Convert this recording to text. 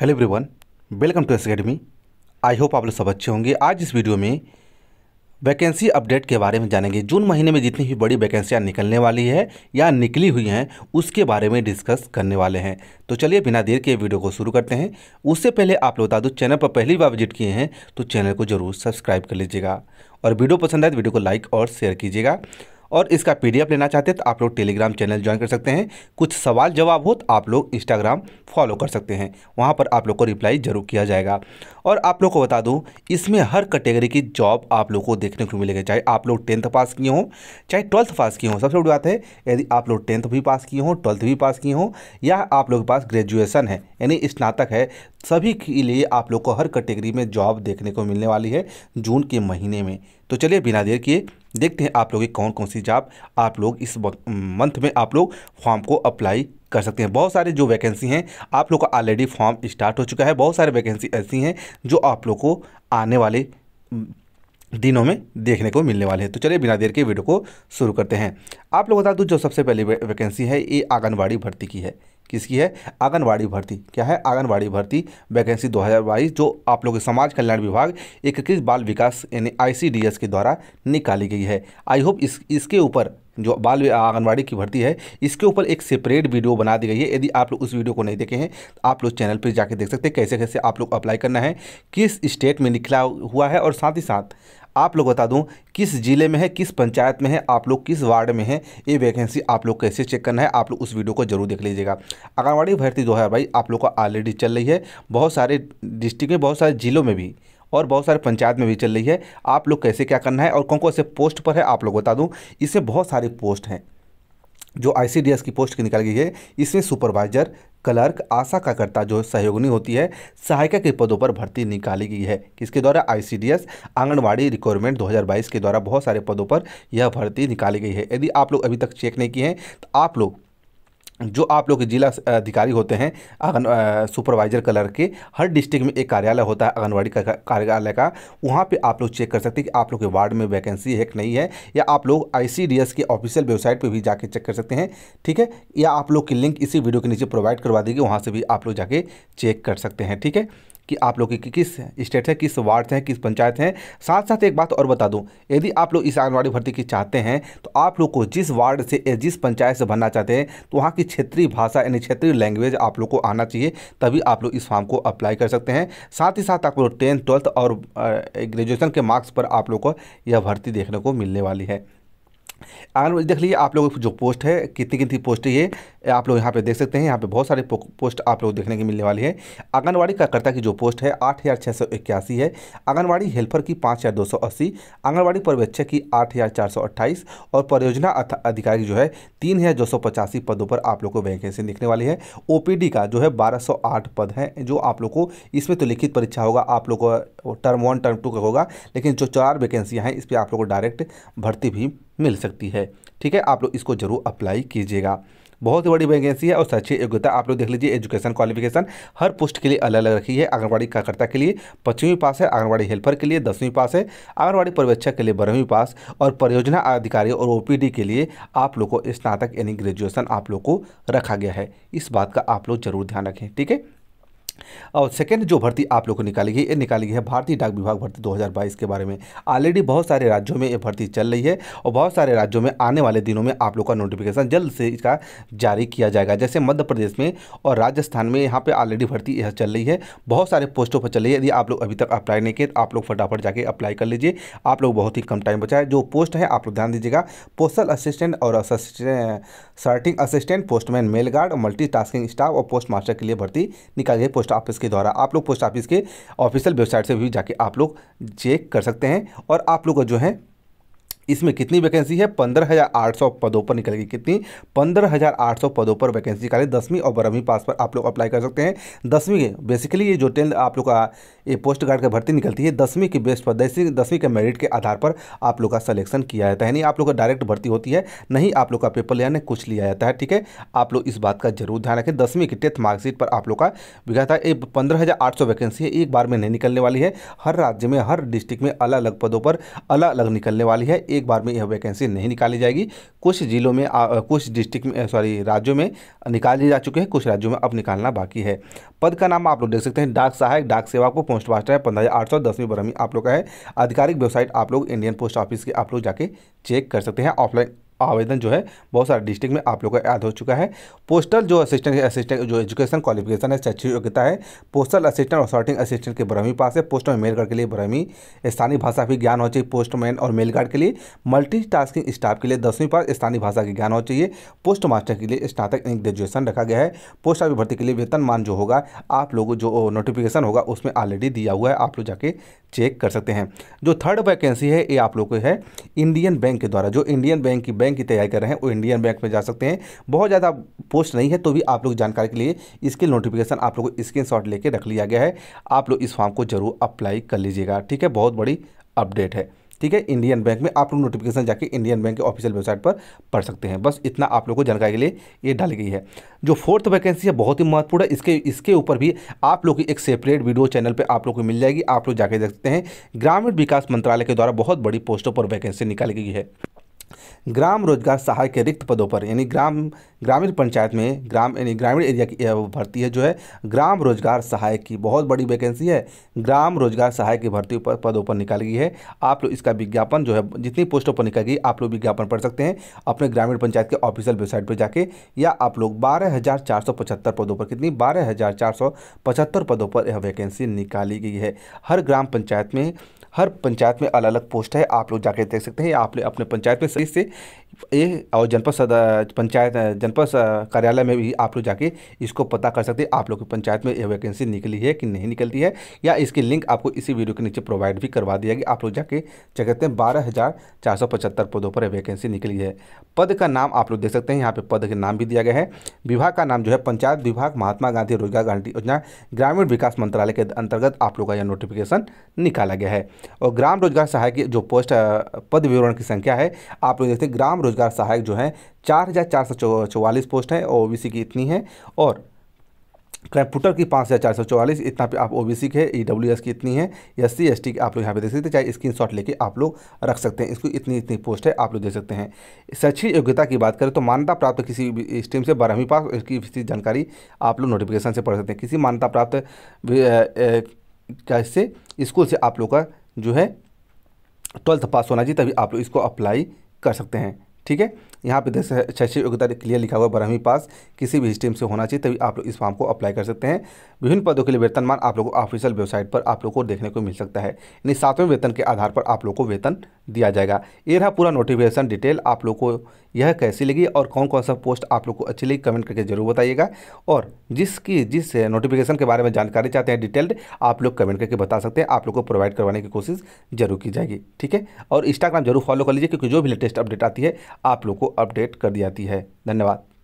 hello everyone welcome to S academy I hope आप लोग सब अच्छे होंगे आज इस वीडियो में वैकेंसी अपडेट के बारे में जानेंगे जून महीने में जितनी भी बड़ी वैकेंसियाँ निकलने वाली है या निकली हुई हैं उसके बारे में डिस्कस करने वाले हैं तो चलिए बिना देर के वीडियो को शुरू करते हैं उससे पहले आप लोग बता दो चैनल पर पहली बार विजिट किए हैं तो चैनल को जरूर सब्सक्राइब कर लीजिएगा और वीडियो पसंद आए तो वीडियो को लाइक और शेयर कीजिएगा और इसका पीडीएफ लेना चाहते हैं तो आप लोग टेलीग्राम चैनल ज्वाइन कर सकते हैं कुछ सवाल जवाब हो तो आप लोग इंस्टाग्राम फॉलो कर सकते हैं वहाँ पर आप लोग को रिप्लाई ज़रूर किया जाएगा और आप लोग को बता दूं इसमें हर कैटेगरी की जॉब आप लोग को देखने को मिलेगी चाहे आप लोग टेंथ पास किए हों चाहे ट्वेल्थ पास किए हों सबसे बड़ी बात है यदि आप लोग टेंथ भी पास किए हों ट्वेल्थ भी पास किए हों या आप लोग के पास ग्रेजुएसन है यानी स्नातक है सभी के लिए आप लोग को हर कैटेगरी में जॉब देखने को मिलने वाली है जून के महीने में तो चलिए बिना देर किए देखते हैं आप लोग की कौन कौन सी जॉब आप लोग इस मंथ में आप लोग फॉर्म को अप्लाई कर सकते हैं बहुत सारे जो वैकेंसी हैं आप लोग का ऑलरेडी फॉर्म स्टार्ट हो चुका है बहुत सारे वैकेंसी ऐसी हैं जो आप लोग को आने वाले दिनों में देखने को मिलने वाले हैं तो चलिए बिना देर के वीडियो को शुरू करते हैं आप लोग बता दूँ जो सबसे पहली वैकेंसी है ये आंगनबाड़ी भर्ती की है किसकी है आंगनबाड़ी भर्ती क्या है आंगनबाड़ी भर्ती वैकेंसी 2022 जो आप लोग समाज कल्याण विभाग एकीकृत बाल विकास यानी आईसीडीएस के द्वारा निकाली गई है आई होप इस इसके ऊपर जो बाल आंगनबाड़ी की भर्ती है इसके ऊपर एक सेपरेट वीडियो बना दी गई है यदि आप लोग उस वीडियो को नहीं देखे हैं तो आप लोग चैनल पर जाकर देख सकते हैं कैसे कैसे आप लोग अप्लाई करना है किस स्टेट में निकला हुआ है और साथ ही साथ आप लोग बता दूं किस ज़िले में है किस पंचायत में है आप लोग किस वार्ड में है ये वैकेंसी आप लोग कैसे चेक करना है आप लोग उस वीडियो को जरूर देख लीजिएगा आंगनबाड़ी भर्ती दो हज़ार बाईस आप लोग का ऑलरेडी चल रही है बहुत सारे डिस्ट्रिक्ट में बहुत सारे ज़िलों में भी और बहुत सारे पंचायत में भी चल रही है आप लोग कैसे क्या करना है और कौन कौन से पोस्ट पर है आप लोग बता दूँ इसमें बहुत सारी पोस्ट हैं जो आई की पोस्ट की निकाल गई है इसमें सुपरवाइजर क्लर्क आशा का कर्ता जो सहयोगिनी होती है सहायिका के पदों पर भर्ती निकाली गई है किसके द्वारा आईसीडीएस आंगनवाड़ी रिक्वायरमेंट 2022 के द्वारा बहुत सारे पदों पर यह भर्ती निकाली गई है यदि आप लोग अभी तक चेक नहीं किए हैं तो आप लोग जो आप लोग के जिला अधिकारी होते हैं आंगन सुपरवाइजर कलर के हर डिस्ट्रिक्ट में एक कार्यालय होता है आंगनबाड़ी का कार्यालय का वहाँ पे आप लोग चेक कर सकते हैं कि आप लोग के वार्ड में वैकेंसी है कि नहीं है या आप लोग आईसीडीएस के ऑफिशियल वेबसाइट पे भी जाके चेक कर सकते हैं ठीक है या आप लोग की लिंक इसी वीडियो के नीचे प्रोवाइड करवा देगी वहाँ से भी आप लोग जाके चेक कर सकते हैं ठीक है कि आप लोग की किस स्टेट है किस वार्ड से हैं किस पंचायत हैं साथ साथ एक बात और बता दूं यदि आप लोग इस आंगनबाड़ी भर्ती की चाहते हैं तो आप लोग को जिस वार्ड से जिस पंचायत से भरना चाहते हैं तो वहाँ की क्षेत्रीय भाषा यानी क्षेत्रीय लैंग्वेज आप लोग को आना चाहिए तभी आप लोग इस फॉर्म को अप्लाई कर सकते हैं साथ ही साथ आप लोग टेंथ ट्वेल्थ और ग्रेजुएसन के मार्क्स पर आप लोग को यह भर्ती देखने को मिलने वाली है आंगनबाड़ी देख लीजिए आप लोगों की जो पोस्ट है कितनी कितनी पोस्ट है ये आप लोग यहाँ पे देख सकते हैं यहाँ पे बहुत सारे पोस्ट आप लोग देखने की मिलने वाली है आंगनबाड़ी कार्यकर्ता की जो पोस्ट है आठ हज़ार छः सौ इक्यासी है आंगनबाड़ी हेल्पर की पाँच हज़ार दो सौ अस्सी आंगनबाड़ी पर्यवेक्षक की आठ हज़ार चार सौ अट्ठाईस और परियोजना अधिकारी जो है तीन हज़ार दो सौ पचासी पदों पर आप लोग को वैकेंसी निकलने वाली है ओ का जो है बारह सौ आठ पद हैं जो आप लोग को इसमें तो लिखित परीक्षा होगा आप लोग को टर्म वन टर्म टू का होगा लेकिन जो चार वैकेंसियाँ हैं इस पर आप लोग को डायरेक्ट भर्ती भी मिल सकती है ठीक है आप लोग इसको ज़रूर अप्लाई कीजिएगा बहुत ही बड़ी वैकेंसी है और शैक्षिक योग्यता आप लोग देख लीजिए एजुकेशन क्वालिफिकेशन हर पोस्ट के लिए अलग अलग रखी है आंगनबाड़ी कार्यकर्ता के लिए पच्चीसवीं पास है आंगनबाड़ी हेल्पर के लिए दसवीं पास है आंगनबाड़ी पर्यवेक्षक के लिए बारहवीं पास और परियोजना अधिकारी और ओ के लिए आप लोग को स्नातक यानी ग्रेजुएशन आप लोग को रखा गया है इस बात का आप लोग जरूर ध्यान रखें ठीक है और सेकेंड जो भर्ती आप लोग को निकाली गई ये निकाली गई है भारतीय डाक विभाग भर्ती 2022 के बारे में ऑलरेडी बहुत सारे राज्यों में ये भर्ती चल रही है और बहुत सारे राज्यों में आने वाले दिनों में आप लोग का नोटिफिकेशन जल्द से इसका जारी किया जाएगा जैसे मध्य प्रदेश में और राजस्थान में यहाँ पर ऑलरेडी भर्ती यह चल रही है बहुत सारे पोस्टों पर चल रही है यदि आप लोग अभी तक अप्लाई नहीं किए तो आप लोग फटाफट जाके अप्लाई कर लीजिए आप लोग बहुत ही कम टाइम बचाए जो पोस्ट है आप लोग ध्यान दीजिएगा पोस्टल असिस्टेंट और sorting assistant postman mail guard multi staff और पोस्ट मास्टर के लिए भर्ती निकाली गई पोस्ट पोस्ट ऑफिस के द्वारा आप लोग पोस्ट ऑफिस के ऑफिशियल वेबसाइट से भी जाके आप लोग चेक कर सकते हैं और आप लोग जो है इसमें कितनी वैकेंसी है पंद्रह हज़ार आठ सौ पदों पर निकलेगी कितनी पंद्रह हज़ार आठ सौ पदों पर वैकेंसी निकाली दसवीं और बारहवीं पास पर आप लोग अप्लाई कर सकते हैं दसवीं के बेसिकली ये जो टेंथ आप लोग का ये पोस्ट गार्ड की भर्ती निकलती है दसवीं के बेस्ट पर दसवीं के मेरिट के आधार पर आप लोग का सलेक्शन किया जाता है यानी आप लोग का डायरेक्ट भर्ती होती है नहीं आप लोग का पेपर लिया नहीं कुछ लिया जाता है ठीक है आप लोग इस बात का जरूर ध्यान रखें दसवीं की टेंथ मार्कशीट पर आप लोग का बिका था ये पंद्रह हज़ार आठ सौ वैकेंसी है एक बार में नहीं निकलने वाली है हर राज्य में हर डिस्ट्रिक्ट में अलग अलग पदों पर अलग अलग निकलने वाली है एक बार में यह वैकेंसी नहीं निकाली जाएगी कुछ जिलों में आ, कुछ डिस्ट्रिक्ट में सॉरी राज्यों में निकाली जा चुके हैं कुछ राज्यों में अब निकालना बाकी है पद का नाम आप लोग देख सकते हैं डाक सहायक डाक सेवा को पोस्ट मास्टर है पंद्रह हज़ार आठ सौ दसवीं बरहमी आप लोग का है आधिकारिक वेबसाइट आप लोग इंडियन पोस्ट ऑफिस के आप लोग जाके चेक कर सकते हैं ऑफलाइन आवेदन जो है बहुत सारे डिस्ट्रिक्ट में आप लोगों का याद हो चुका है पोस्टल जो असिस्टेंट असिस्टेंट जो एजुकेशन क्वालिफिकेशन है शैक्षिक योग्यता है पोस्टल असिस्टेंट और सॉर्टिंग असिस्टेंट के बरहमी पास है पोस्ट और मेल गार्ड के लिए बरहमी स्थानीय भाषा भी ज्ञान हो चाहिए पोस्टमैन और मेल गार्ड के लिए मल्टी टास्किंग स्टाफ के लिए दसवीं पास स्थानीय भाषा की ज्ञान हो चाहिए पोस्ट मास्टर के लिए स्नातक ग्रेजुएशन रखा गया है पोस्ट ऑफिस भर्ती के लिए वेतनमान जो होगा आप लोग जो नोटिफिकेशन होगा उसमें ऑलरेडी दिया हुआ है आप लोग जाके चेक कर सकते हैं जो थर्ड वैकेंसी है ये आप लोग को है इंडियन बैंक के द्वारा जो इंडियन बैंक की बैंक बैंक की तैयारी कर रहे हैं वो इंडियन बैंक में जा सकते हैं बहुत ज़्यादा पोस्ट नहीं है तो भी आप लोग जानकारी के लिए इसके नोटिफिकेशन आप लोग को स्क्रीन शॉट लेके रख लिया गया है आप लोग इस फॉर्म को जरूर अप्लाई कर लीजिएगा ठीक है बहुत बड़ी अपडेट है ठीक है इंडियन बैंक में आप लोग नोटिफिकेशन जाके इंडियन बैंक के ऑफिशियल वेबसाइट पर पढ़ सकते हैं बस इतना आप लोगों को जानकारी के लिए ये डाली गई है जो फोर्थ वैकेंसी है बहुत ही महत्वपूर्ण है इसके इसके ऊपर भी आप लोग की एक सेपरेट वीडियो चैनल पर आप लोग को मिल जाएगी आप लोग जाके देख सकते हैं ग्रामीण विकास मंत्रालय के द्वारा बहुत बड़ी पोस्टों पर वैकेंसी निकाली गई है ग्राम रोजगार सहायक के रिक्त पदों पर यानी ग्राम ग्रामीण पंचायत में ग्राम यानी ग्रामीण एरिया की भर्ती है जो है ग्राम रोजगार सहायक की बहुत बड़ी वैकेंसी है ग्राम रोजगार सहायक की भर्ती पर पदों पर निकाली गई है आप लोग इसका विज्ञापन जो है जितनी पोस्टों पर निकाल गई आप लोग विज्ञापन पढ़ सकते हैं अपने ग्रामीण पंचायत के ऑफिशियल वेबसाइट पर जाके या आप लोग बारह पदों पर कितनी बारह पदों पर यह वैकेंसी निकाली गई है हर ग्राम पंचायत में हर पंचायत में अलग अलग पोस्ट है आप लोग जाके देख सकते हैं आप लोग अपने पंचायत में सही से ये और जनपद सदर पंचायत जनपद कार्यालय में भी आप लोग जाके इसको पता कर सकते हैं आप लोग की पंचायत में ये वैकेंसी निकली है कि नहीं निकलती है या इसकी लिंक आपको इसी वीडियो के नीचे प्रोवाइड भी करवा दिया गया आप लोग जाके चेक करते हैं बारह हज़ार चार सौ पचहत्तर पदों पर वैकेंसी निकली है पद का नाम आप लोग देख सकते हैं यहाँ पे पद के नाम भी दिया गया है विभाग का नाम जो है पंचायत विभाग महात्मा गांधी रोजगार गारंटी योजना ग्रामीण विकास मंत्रालय के अंतर्गत आप लोग का यह नोटिफिकेशन निकाला गया है और ग्राम रोजगार सहायक जो पोस्ट पद विवरण की संख्या है आप आप लोग देखते हैं ग्राम रोजगार सहायक जो है चार हज़ार चार सौ चौवालीस पोस्ट और ओ की इतनी है और कंप्यूटर की पाँच हज़ार चार सौ चौवालीस इतना पे आप ओबीसी के ई डब्ल्यू एस की इतनी है एस सी एस टी की आप लोग यहाँ पे देख सकते हैं चाहे स्क्रीन शॉट लेके आप लोग रख सकते हैं इसको इतनी इतनी पोस्ट है आप लोग देख सकते हैं शैक्षिक योग्यता की बात करें तो मान्यता प्राप्त किसी स्ट्रीम से बारहवीं पास इसकी विस्तृत जानकारी आप लोग नोटिफिकेशन से पढ़ सकते हैं किसी मान्यता प्राप्त कैसे स्कूल से आप लोग का जो है ट्वेल्थ पास होना चाहिए तभी आप लोग इसको अप्लाई कर सकते हैं ठीक है यहाँ पे देख शैक्षिक योग्यता क्लियर लिखा हुआ बारहवीं पास किसी भी स्ट्रीम से होना चाहिए तभी आप लोग इस फॉर्म को अप्लाई कर सकते हैं विभिन्न पदों के लिए वेतनमान आप लोगों को ऑफिशियल वेबसाइट पर आप लोग को देखने को मिल सकता है यानी सातवें वेतन के आधार पर आप लोग को वेतन दिया जाएगा ये रहा पूरा नोटिफिकेशन डिटेल आप लोग को यह कैसी लगी और कौन कौन सा पोस्ट आप लोग को अच्छी लगी कमेंट करके जरूर बताइएगा और जिसकी जिस नोटिफिकेशन के बारे में जानकारी चाहते हैं डिटेल्ड आप लोग कमेंट करके बता सकते हैं आप लोग को प्रोवाइड करवाने की कोशिश जरूर की जाएगी ठीक है और इंस्टाग्राम जरूर फॉलो कर लीजिए क्योंकि जो भी लेटेस्ट अपडेट आती है आप लोग को अपडेट कर दी जाती है धन्यवाद